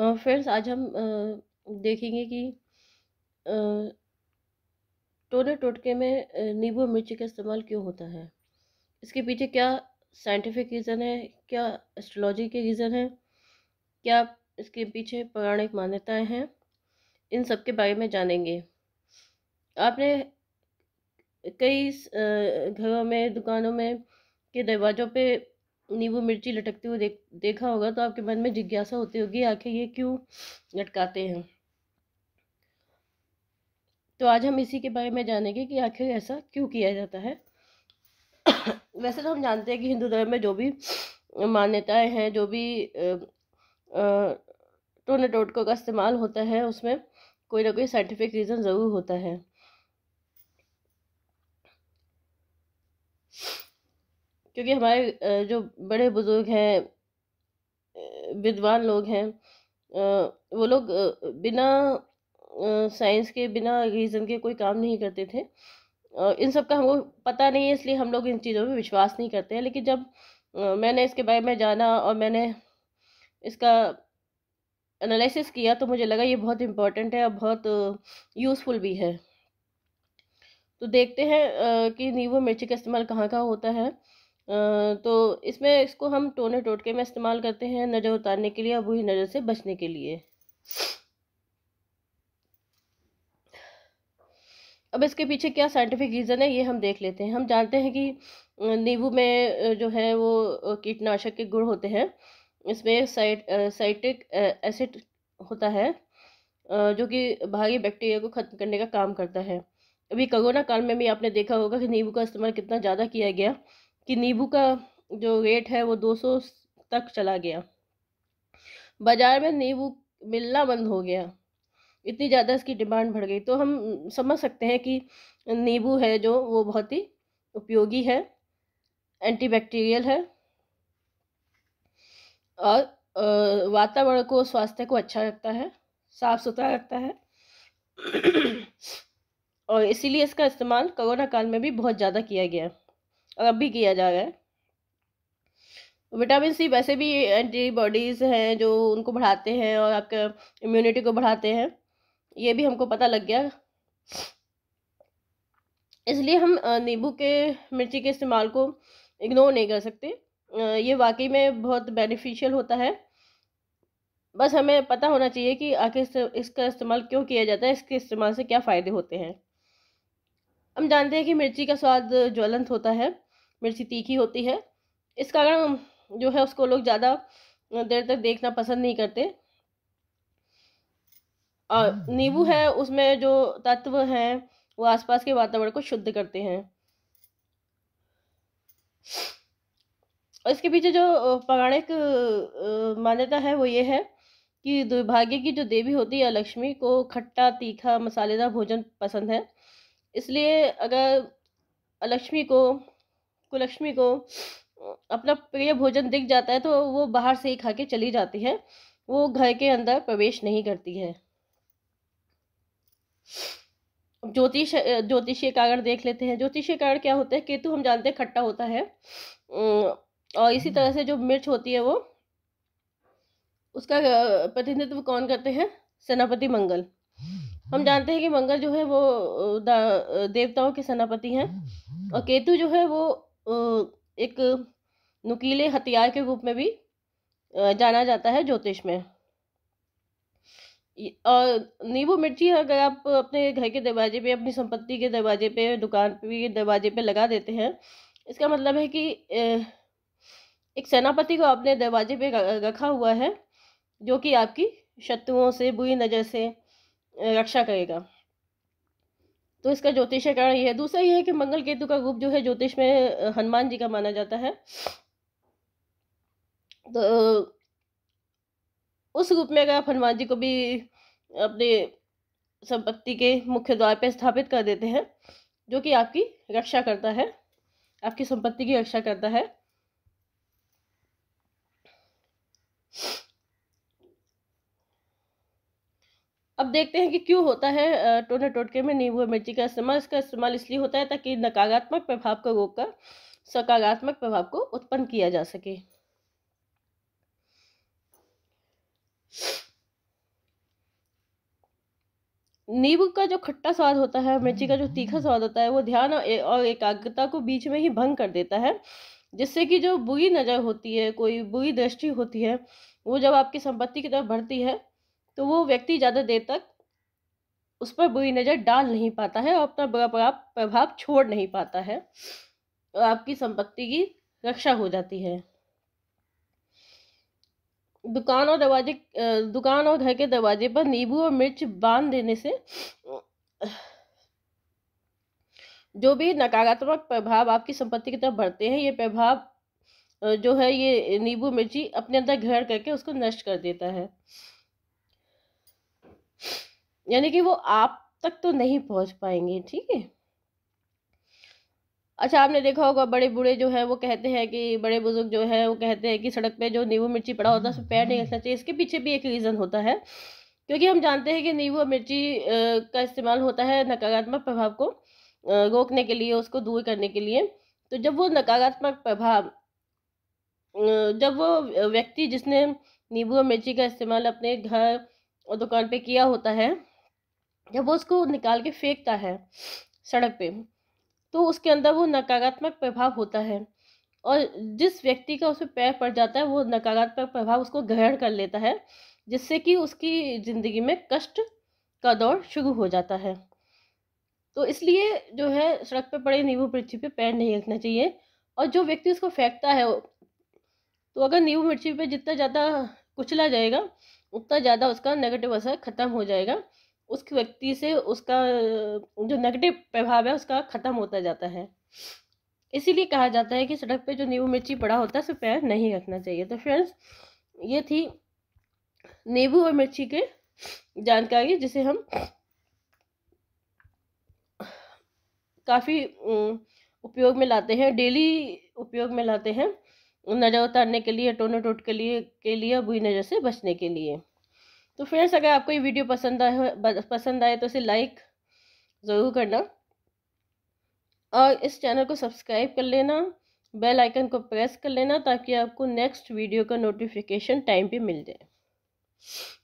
Friends आज हम देखेंगे कि टोने टोटके में नींबू मिर्ची का इस्तेमाल क्यों होता है इसके पीछे क्या साइंटिफिक रीज़न है क्या एस्ट्रोलॉजी के रीज़न है क्या इसके पीछे पौराणिक मान्यताएं हैं इन सब के बारे में जानेंगे आपने कई घरों में दुकानों में के दरवाज़ों पे नींबू मिर्ची लटकते हुए देख देखा होगा तो आपके मन में जिज्ञासा होती होगी आखिर ये क्यों लटकाते हैं तो आज हम इसी के बारे में जानेंगे कि आखिर ऐसा क्यों किया जाता है वैसे तो हम जानते हैं कि हिंदू धर्म में जो भी मान्यताएं हैं जो भी टोने टोटकों का इस्तेमाल होता है उसमें कोई ना कोई साइंटिफिक रीज़न ज़रूर होता है क्योंकि हमारे जो बड़े बुज़ुर्ग हैं विद्वान लोग हैं वो लोग बिना साइंस के बिना रीज़न के कोई काम नहीं करते थे इन सब का हमको पता नहीं है इसलिए हम लोग इन चीज़ों में विश्वास नहीं करते हैं लेकिन जब मैंने इसके बारे में जाना और मैंने इसका एनालिसिस किया तो मुझे लगा ये बहुत इम्पोर्टेंट है और बहुत यूज़फुल भी है तो देखते हैं कि नींबू मिर्ची का इस्तेमाल कहाँ कहाँ होता है तो इसमें इसको हम टोने टोटके में इस्तेमाल करते हैं नज़र उतारने के लिए और बुरी नज़र से बचने के लिए अब इसके पीछे क्या साइंटिफिक रीज़न है ये हम देख लेते हैं हम जानते हैं कि नींबू में जो है वो कीटनाशक के गुण होते हैं इसमें साइट साइटिक एसिड होता है जो कि भागी बैक्टीरिया को ख़त्म करने का काम करता है अभी कोरोना काल में भी आपने देखा होगा कि नींबू का इस्तेमाल कितना ज़्यादा किया गया कि नींबू का जो रेट है वो दो सौ तक चला गया बाज़ार में नींबू मिलना बंद हो गया इतनी ज़्यादा इसकी डिमांड बढ़ गई तो हम समझ सकते हैं कि नींबू है जो वो बहुत ही उपयोगी है एंटीबैक्टीरियल है और वातावरण को स्वास्थ्य को अच्छा रखता है साफ़ सुथरा रखता है और इसीलिए इसका इस्तेमाल कोरोना काल में भी बहुत ज़्यादा किया गया और अब भी किया जा रहा है विटामिन सी वैसे भी एंटीबॉडीज़ हैं जो उनको बढ़ाते हैं और आपके इम्यूनिटी को बढ़ाते हैं ये भी हमको पता लग गया इसलिए हम नींबू के मिर्ची के इस्तेमाल को इग्नोर नहीं कर सकते ये वाकई में बहुत बेनिफिशियल होता है बस हमें पता होना चाहिए कि आखिर इसका इस्तेमाल क्यों किया जाता है इसके इस्तेमाल से क्या फ़ायदे होते हैं हम जानते हैं कि मिर्ची का स्वाद ज्वलंत होता है मिर्ची तीखी होती है इस कारण जो है उसको लोग ज़्यादा देर तक देखना पसंद नहीं करते और हम्म। नींबू है उसमें जो तत्व हैं वो आसपास के वातावरण को शुद्ध करते हैं और इसके पीछे जो पौराणिक मान्यता है वो ये है कि दुर्भाग्य की जो देवी होती है लक्ष्मी को खट्टा तीखा मसालेदार भोजन पसंद है इसलिए अगर लक्ष्मी को कुलक्ष्मी को अपना प्रिय भोजन दिख जाता है तो वो बाहर से ही खा के चली जाती है वो घर के अंदर प्रवेश नहीं करती है ज्योतिष ज्योतिषीय कारण देख लेते हैं ज्योतिषीय कारण क्या होता है केतु हम जानते हैं खट्टा होता है और इसी तरह से जो मिर्च होती है वो उसका प्रतिनिधित्व कौन करते हैं सेनापति मंगल हम जानते हैं कि मंगल जो है वो देवताओं के सेनापति हैं और केतु जो है वो एक नुकीले हथियार के रूप में भी जाना जाता है ज्योतिष में और नींबू मिर्ची अगर आप अपने घर के दरवाजे पे अपनी संपत्ति के दरवाजे पे दुकान पे दरवाजे पे लगा देते हैं इसका मतलब है कि एक सेनापति को आपने दरवाजे पे रखा हुआ है जो कि आपकी शत्रुओं से बुरी नज़र से रक्षा करेगा तो इसका ज्योतिष कारण ये है दूसरा ये है कि मंगल केतु का रूप जो है ज्योतिष में हनुमान जी का माना जाता है तो उस रूप में अगर आप हनुमान जी को भी अपने संपत्ति के मुख्य द्वार पर स्थापित कर देते हैं जो कि आपकी रक्षा करता है आपकी संपत्ति की रक्षा करता है अब देखते हैं कि क्यों होता है टोने टोटके में नींबू मिर्ची का इस्तेमाल इसका इस्तेमाल इसलिए होता है ताकि नकारात्मक प्रभाव को रोककर सकारात्मक प्रभाव को उत्पन्न किया जा सके नींबू का जो खट्टा स्वाद होता है मिर्ची का जो तीखा स्वाद होता है वो ध्यान और एकाग्रता को बीच में ही भंग कर देता है जिससे कि जो बुरी नज़र होती है कोई बुरी दृष्टि होती है वो जब आपकी संपत्ति की तरफ बढ़ती है तो वो व्यक्ति ज़्यादा देर तक उस पर बुरी नज़र डाल नहीं पाता है और अपना बड़ा बड़ा प्रभाव छोड़ नहीं पाता है और आपकी संपत्ति की रक्षा हो जाती है दुकान और दरवाजे दुकान और घर के दरवाजे पर नींबू और मिर्च बांध देने से जो भी नकारात्मक प्रभाव आपकी संपत्ति की तरफ बढ़ते हैं ये प्रभाव जो है ये नींबू मिर्ची अपने अंदर घर करके उसको नष्ट कर देता है यानी कि वो आप तक तो नहीं पहुंच पाएंगे ठीक है अच्छा आपने देखा होगा बड़े बूढ़े जो है वो कहते हैं कि बड़े बुजुर्ग जो है वो कहते हैं कि सड़क पे जो नींबू मिर्ची पड़ा होता है उसमें पैर नहीं रखना चाहिए इसके पीछे भी एक रीज़न होता है क्योंकि हम जानते हैं कि नींबू और मिर्ची का इस्तेमाल होता है नकारात्मक प्रभाव को रोकने के लिए उसको दूर करने के लिए तो जब वो नकारात्मक प्रभाव जब वो व्यक्ति जिसने नींबू और मिर्ची का इस्तेमाल अपने घर और दुकान पे किया होता है जब वो उसको निकाल के फेंकता है सड़क पे तो उसके अंदर वो नकारात्मक प्रभाव होता है और जिस व्यक्ति का उसमें पैर पड़ जाता है वो नकारात्मक प्रभाव उसको ग्रहण कर लेता है जिससे कि उसकी ज़िंदगी में कष्ट का दौर शुरू हो जाता है तो इसलिए जो है सड़क पर पड़े नींबू मिर्ची पे पैर नहीं रखना चाहिए और जो व्यक्ति उसको फेंकता है तो अगर नींबू मिर्ची पे जितना ज़्यादा कुचला जाएगा उतना ज़्यादा उसका नेगेटिव असर ख़त्म हो जाएगा उस व्यक्ति से उसका जो नेगेटिव प्रभाव है उसका ख़त्म होता जाता है इसीलिए कहा जाता है कि सड़क पे जो नींबू मिर्ची पड़ा होता है उसे पैर नहीं रखना चाहिए तो फ्रेंड्स ये थी नींबू और मिर्ची के जानकारी जिसे हम काफ़ी उपयोग में लाते हैं डेली उपयोग में लाते हैं नज़र उतारने के लिए टोनो टोट के लिए के लिए बुरी नज़र से बचने के लिए तो फ्रेंड्स अगर आपको ये वीडियो पसंद आए पसंद आए तो इसे लाइक ज़रूर करना और इस चैनल को सब्सक्राइब कर लेना बेल आइकन को प्रेस कर लेना ताकि आपको नेक्स्ट वीडियो का नोटिफिकेशन टाइम पे मिल जाए